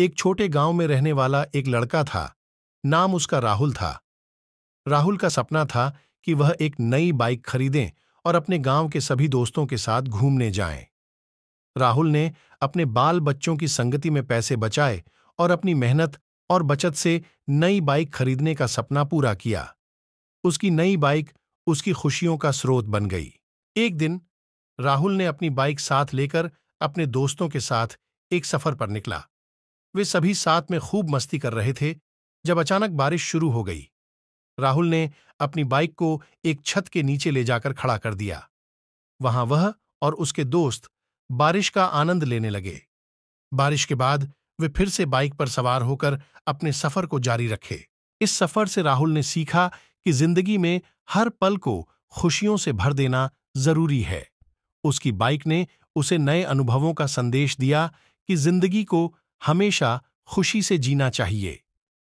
एक छोटे गांव में रहने वाला एक लड़का था नाम उसका राहुल था राहुल का सपना था कि वह एक नई बाइक खरीदें और अपने गांव के सभी दोस्तों के साथ घूमने जाएं। राहुल ने अपने बाल बच्चों की संगति में पैसे बचाए और अपनी मेहनत और बचत से नई बाइक खरीदने का सपना पूरा किया उसकी नई बाइक उसकी खुशियों का स्रोत बन गई एक दिन राहुल ने अपनी बाइक साथ लेकर अपने दोस्तों के साथ एक सफर पर निकला वे सभी साथ में खूब मस्ती कर रहे थे जब अचानक बारिश शुरू हो गई राहुल ने अपनी बाइक को एक छत के नीचे ले जाकर खड़ा कर दिया वहां वह और उसके दोस्त बारिश का आनंद लेने लगे बारिश के बाद वे फिर से बाइक पर सवार होकर अपने सफर को जारी रखे इस सफर से राहुल ने सीखा कि जिंदगी में हर पल को खुशियों से भर देना जरूरी है उसकी बाइक ने उसे नए अनुभवों का संदेश दिया कि जिंदगी को हमेशा खुशी से जीना चाहिए